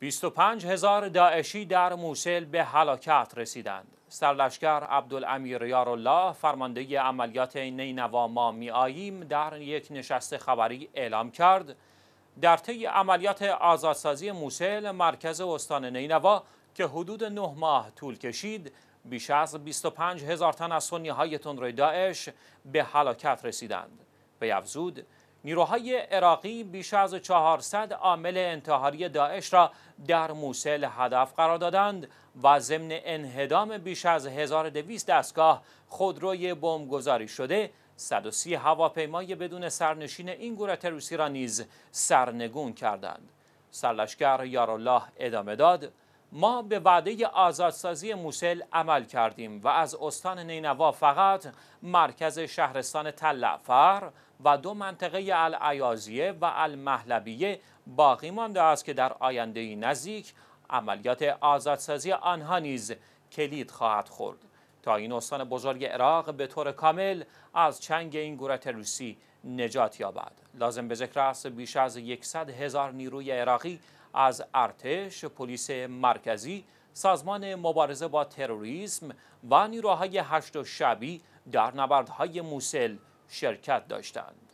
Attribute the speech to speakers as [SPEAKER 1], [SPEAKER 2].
[SPEAKER 1] 25 هزار داعشی در موسل به هلاکت رسیدند. سرلشکر عبدالامیر یارالله فرمانده عملیات نینوا ما می در یک نشست خبری اعلام کرد در طی عملیات آزادسازی موسل مرکز استان نینوا که حدود نه ماه طول کشید بیش از 25 هزار تن از سنی های تندروی داعش به هلاکت رسیدند. به افزود نیروهای عراقی بیش از 400 عامل انتحاری داعش را در موسل هدف قرار دادند و ضمن انهدام بیش از 1200 دستگاه خودروی بمبگذاری شده 130 هواپیمای بدون سرنشین این گروه تروریستی را نیز سرنگون کردند سرلشکر یارالله ادامه داد ما به وعده آزادسازی موسل عمل کردیم و از استان نینوا فقط مرکز شهرستان تلعفر و دو منطقه العیازیه و المحلبیه باقی مانده است که در آینده نزدیک عملیات آزادسازی آنها نیز کلید خواهد خورد تا این استان بزرگ عراق به طور کامل از چنگ این گروه تروریستی نجات یابد لازم به ذکر است بیش از 100 هزار نیروی عراقی از ارتش، پلیس مرکزی، سازمان مبارزه با تروریسم و نیروهای هشت و شبی در نبردهای موسل شرکت داشتند.